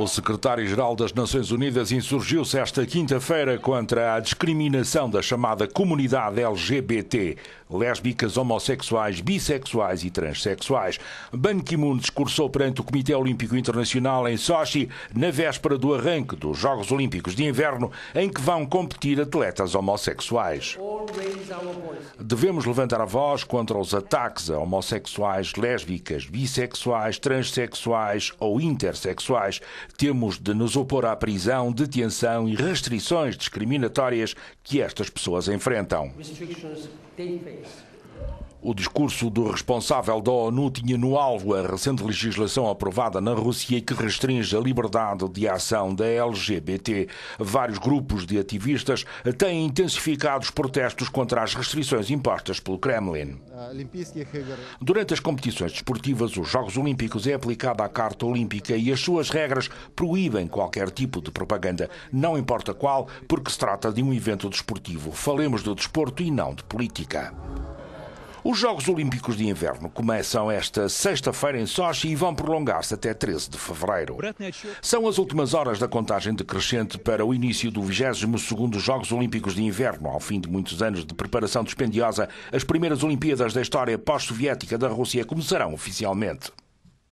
O secretário-geral das Nações Unidas insurgiu-se esta quinta-feira contra a discriminação da chamada comunidade LGBT, lésbicas, homossexuais, bissexuais e transexuais. Ban Ki-moon discursou perante o Comitê Olímpico Internacional em Sochi na véspera do arranque dos Jogos Olímpicos de Inverno, em que vão competir atletas homossexuais. Devemos levantar a voz contra os ataques a homossexuais, lésbicas, bissexuais, transexuais ou intersexuais. Temos de nos opor à prisão, detenção e restrições discriminatórias que estas pessoas enfrentam. O discurso do responsável da ONU tinha no alvo a recente legislação aprovada na Rússia que restringe a liberdade de ação da LGBT. Vários grupos de ativistas têm intensificado os protestos contra as restrições impostas pelo Kremlin. Durante as competições desportivas, os Jogos Olímpicos é aplicada a Carta Olímpica e as suas regras proíbem qualquer tipo de propaganda, não importa qual, porque se trata de um evento desportivo. Falemos do desporto e não de política. Os Jogos Olímpicos de Inverno começam esta sexta-feira em Sochi e vão prolongar-se até 13 de fevereiro. São as últimas horas da contagem decrescente para o início do 22º Jogos Olímpicos de Inverno. Ao fim de muitos anos de preparação dispendiosa, as primeiras Olimpíadas da história pós-soviética da Rússia começarão oficialmente.